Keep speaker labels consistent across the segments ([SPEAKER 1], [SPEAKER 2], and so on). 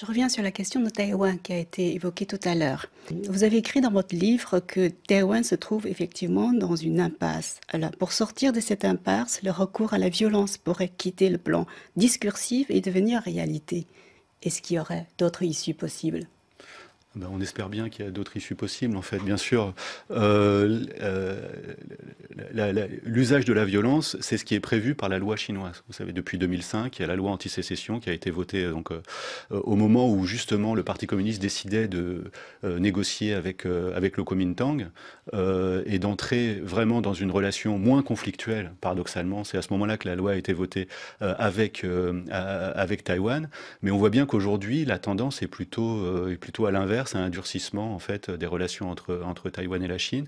[SPEAKER 1] Je reviens sur la question de Taïwan qui a été évoquée tout à l'heure. Vous avez écrit dans votre livre que Taïwan se trouve effectivement dans une impasse. Alors, pour sortir de cette impasse, le recours à la violence pourrait quitter le plan discursif et devenir réalité. Est-ce qu'il y aurait d'autres issues possibles ben, on espère bien qu'il y a d'autres issues possibles, en fait. Bien sûr, euh, euh, l'usage de la violence, c'est ce qui est prévu par la loi chinoise. Vous savez, depuis 2005, il y a la loi anti-sécession qui a été votée euh, donc, au moment où, justement, le Parti communiste décidait de négocier avec, avec le Kuomintang et d'entrer vraiment dans une relation moins conflictuelle, paradoxalement. C'est à ce moment-là que la loi a été votée avec, avec Taïwan. Mais on voit bien qu'aujourd'hui, la tendance est plutôt, est plutôt à l'inverse c'est un durcissement en fait des relations entre, entre Taïwan et la Chine.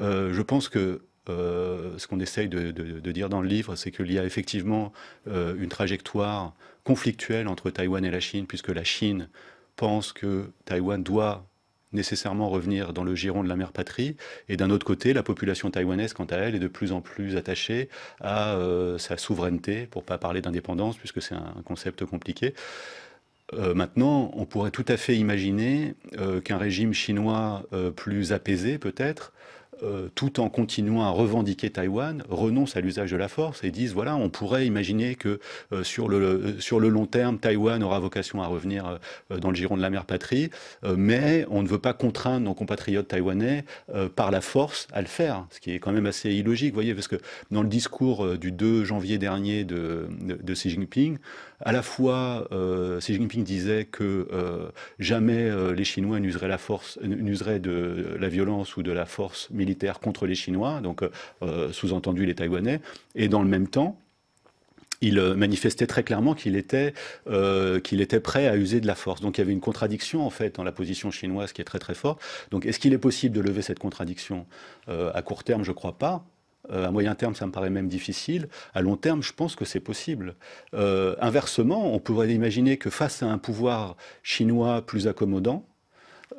[SPEAKER 1] Euh, je pense que euh, ce qu'on essaye de, dire dans le livre, c'est qu'il y a effectivement euh, une trajectoire conflictuelle entre Taïwan et la Chine, puisque la Chine pense que Taïwan doit nécessairement revenir dans le giron de la mère patrie. Et d'un autre côté, la population taïwanaise, quant à elle, est de plus en plus attachée à sa souveraineté, pour pas parler d'indépendance, puisque c'est un, concept compliqué. Euh, maintenant, on pourrait tout à fait imaginer euh, qu'un régime chinois euh, plus apaisé, peut-être, euh, tout en continuant à revendiquer Taïwan, renoncent à l'usage de la force et disent voilà, on pourrait imaginer que euh, sur, le, euh, sur le long terme, Taïwan aura vocation à revenir dans le giron de la mère patrie, mais on ne veut pas contraindre nos compatriotes taïwanais par la force à le faire, ce qui est quand même assez illogique, voyez, parce que dans le discours du 2 janvier dernier de, de, Xi Jinping, à la fois Xi Jinping disait que jamais les Chinois n'useraient la force, n'useraient de la violence ou de la force militaire militaire contre les Chinois, donc euh, euh, sous-entendu les Taïwanais, et dans le même temps, il euh, manifestait très clairement qu'il était, qu'il était prêt à user de la force. Donc il y avait une contradiction en fait dans la position chinoise qui est très très forte. Donc est-ce qu'il est possible de lever cette contradiction À court terme, je ne crois pas. à moyen terme, ça me paraît même difficile. À long terme, je pense que c'est possible. inversement, on pourrait imaginer que face à un pouvoir chinois plus accommodant,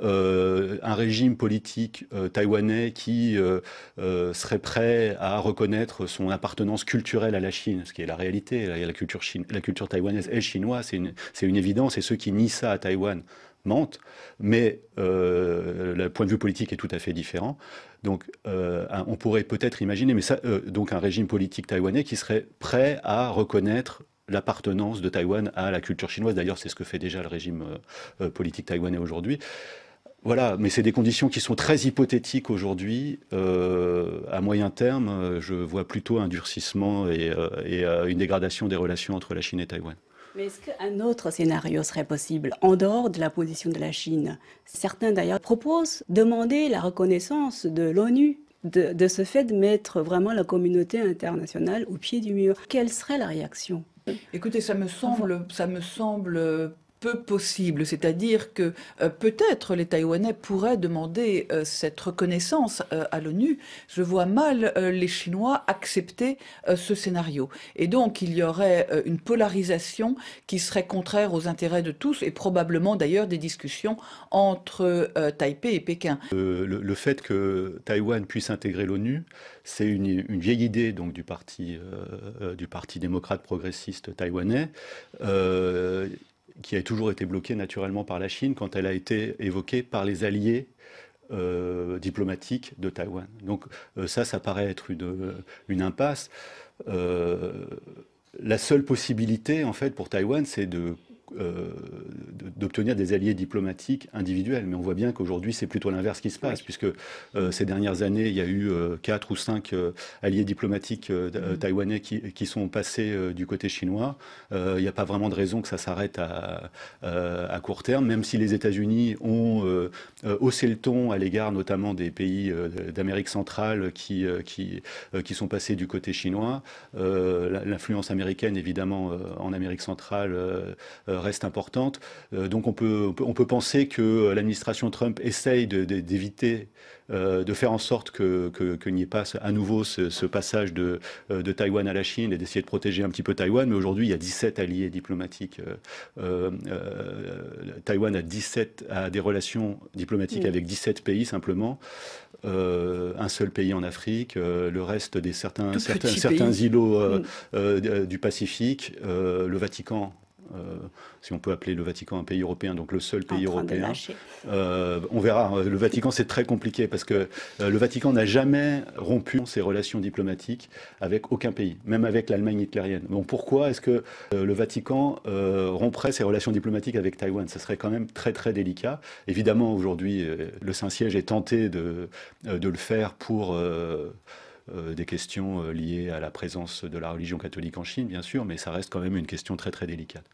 [SPEAKER 1] euh, un régime politique euh, taïwanais qui euh, serait prêt à reconnaître son appartenance culturelle à la Chine, ce qui est la réalité. La, culture, chine, la culture taïwanaise est chinoise, c'est une, une, évidence, et ceux qui nient ça à Taïwan mentent, mais le point de vue politique est tout à fait différent. Donc, on pourrait peut-être imaginer, mais ça, donc un régime politique taïwanais qui serait prêt à reconnaître l'appartenance de Taïwan à la culture chinoise. D'ailleurs, c'est ce que fait déjà le régime politique taïwanais aujourd'hui. Voilà, mais c'est des conditions qui sont très hypothétiques aujourd'hui. Euh, à moyen terme, euh, je vois plutôt un durcissement et, euh, une dégradation des relations entre la Chine et Taïwan. Mais est-ce qu'un autre scénario serait possible en dehors de la position de la Chine Certains d'ailleurs proposent demander la reconnaissance de l'ONU de, ce fait de mettre vraiment la communauté internationale au pied du mur. Quelle serait la réaction Écoutez, ça me semble, ça me semble peu possible. C'est-à-dire que euh, peut-être les Taïwanais pourraient demander euh, cette reconnaissance euh, à l'ONU. Je vois mal les Chinois accepter ce scénario. Et donc il y aurait une polarisation qui serait contraire aux intérêts de tous et probablement d'ailleurs des discussions entre Taipei et Pékin. Le, fait que Taïwan puisse intégrer l'ONU, c'est une, vieille idée donc du parti, du parti démocrate progressiste taïwanais qui a toujours été bloquée naturellement par la Chine quand elle a été évoquée par les alliés euh, diplomatiques de Taïwan. Donc euh, ça, ça paraît être une, euh, une impasse. la seule possibilité, en fait, pour Taïwan, c'est de, d'obtenir des alliés diplomatiques individuels. Mais on voit bien qu'aujourd'hui, c'est plutôt l'inverse qui se passe, puisque euh, ces dernières années, il y a eu euh, quatre ou cinq euh, alliés diplomatiques mm-hmm. taïwanais qui, qui, sont passés du côté chinois. il n'y a pas vraiment de raison que ça s'arrête à, à, court terme, même si les États-Unis ont haussé le ton à l'égard notamment des pays d'Amérique centrale qui, qui, qui sont passés du côté chinois. L'influence américaine, évidemment, en Amérique centrale reste importante. Euh, donc on peut, on peut penser que euh, l'administration Trump essaye d'éviter euh, de, faire en sorte que, n'y ait pas à nouveau ce, passage de, Taïwan à la Chine et d'essayer de protéger un petit peu Taïwan. Mais aujourd'hui, il y a 17 alliés diplomatiques. Taïwan a, 17, des relations diplomatiques avec 17 pays simplement. un seul pays en Afrique, le reste des certains, certains, îlots du Pacifique, le Vatican euh, si on peut appeler le Vatican un pays européen, donc le seul pays européen. Euh, on verra. Hein, le Vatican, c'est très compliqué parce que euh, le Vatican n'a jamais rompu ses relations diplomatiques avec aucun pays, même avec l'Allemagne hitlérienne. Donc pourquoi est-ce que euh, le Vatican romprait ses relations diplomatiques avec Taïwan Ce serait quand même très très délicat. Évidemment, aujourd'hui, le Saint-Siège est tenté de, de le faire pour euh, des questions euh, liées à la présence de la religion catholique en Chine, bien sûr, mais ça reste quand même une question très très délicate.